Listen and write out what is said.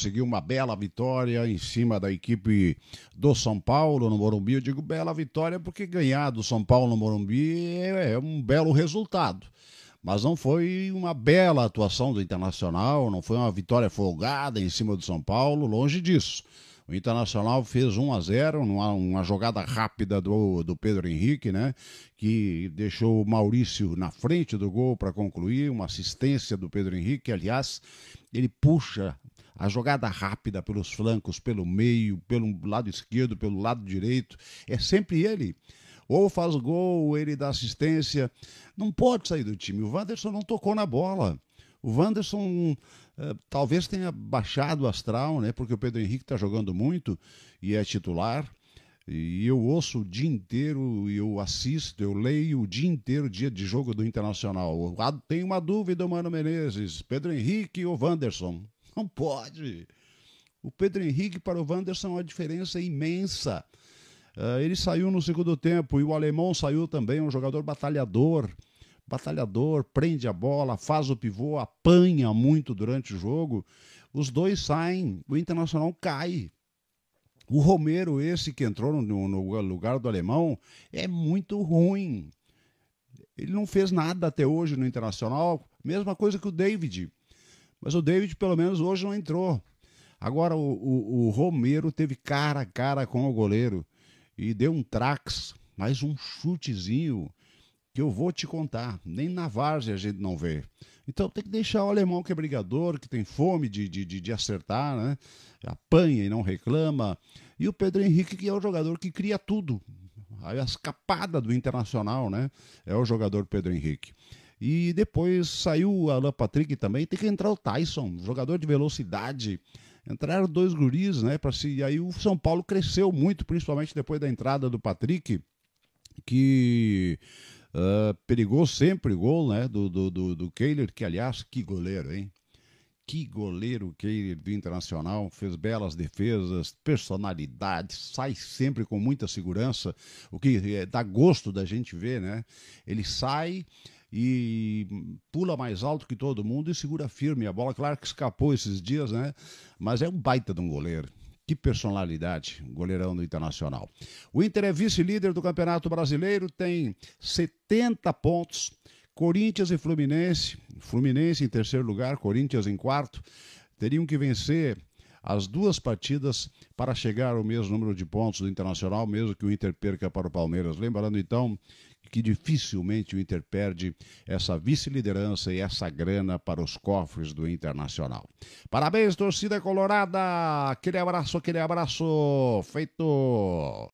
conseguiu uma bela vitória em cima da equipe do São Paulo no Morumbi. Eu digo bela vitória porque ganhar do São Paulo no Morumbi é, é um belo resultado. Mas não foi uma bela atuação do Internacional, não foi uma vitória folgada em cima do São Paulo, longe disso. O Internacional fez 1 a 0 numa uma jogada rápida do, do Pedro Henrique, né? Que deixou o Maurício na frente do gol para concluir, uma assistência do Pedro Henrique, aliás, ele puxa a jogada rápida pelos flancos, pelo meio, pelo lado esquerdo, pelo lado direito, é sempre ele. Ou faz gol, ou ele dá assistência. Não pode sair do time. O Wanderson não tocou na bola. O Wanderson uh, talvez tenha baixado o astral, né? Porque o Pedro Henrique está jogando muito e é titular. E eu ouço o dia inteiro, eu assisto, eu leio o dia inteiro, dia de jogo do Internacional. Tem uma dúvida, Mano Menezes, Pedro Henrique ou Wanderson? Não pode. O Pedro Henrique para o Wanderson é uma diferença imensa. Uh, ele saiu no segundo tempo e o alemão saiu também, um jogador batalhador. Batalhador, prende a bola, faz o pivô, apanha muito durante o jogo. Os dois saem, o Internacional cai. O Romero, esse que entrou no, no lugar do alemão, é muito ruim. Ele não fez nada até hoje no Internacional. Mesma coisa que o David. Mas o David, pelo menos, hoje não entrou. Agora, o, o, o Romero teve cara a cara com o goleiro e deu um trax, mais um chutezinho que eu vou te contar. Nem na várzea a gente não vê. Então tem que deixar o alemão que é brigador, que tem fome de, de, de, acertar, né? Apanha e não reclama. E o Pedro Henrique, que é o jogador que cria tudo. A escapada do internacional, né? É o jogador Pedro Henrique. E depois saiu o Alan Patrick também. Tem que entrar o Tyson, jogador de velocidade. Entraram dois guris, né? Pra se... E aí o São Paulo cresceu muito, principalmente depois da entrada do Patrick, que uh, perigou sempre o gol, né? Do, do, do, do Kehler, que aliás, que goleiro, hein? Que goleiro Keiler do Internacional, fez belas defesas, personalidade, sai sempre com muita segurança, o que eh, dá gosto da gente ver, né? Ele sai e pula mais alto que todo mundo e segura firme a bola. Claro que escapou esses dias, né? Mas é um baita de um goleiro. Que personalidade, goleirão do Internacional. O Inter é vice-líder do Campeonato Brasileiro, tem 70 pontos. Corinthians e Fluminense, Fluminense em terceiro lugar, Corinthians em quarto, teriam que vencer as duas partidas para chegar ao mesmo número de pontos do Internacional, mesmo que o Inter perca para o Palmeiras. Lembrando então que dificilmente o Inter perde essa vice-liderança e essa grana para os cofres do Internacional. Parabéns, torcida colorada! Aquele abraço, aquele abraço! Feito!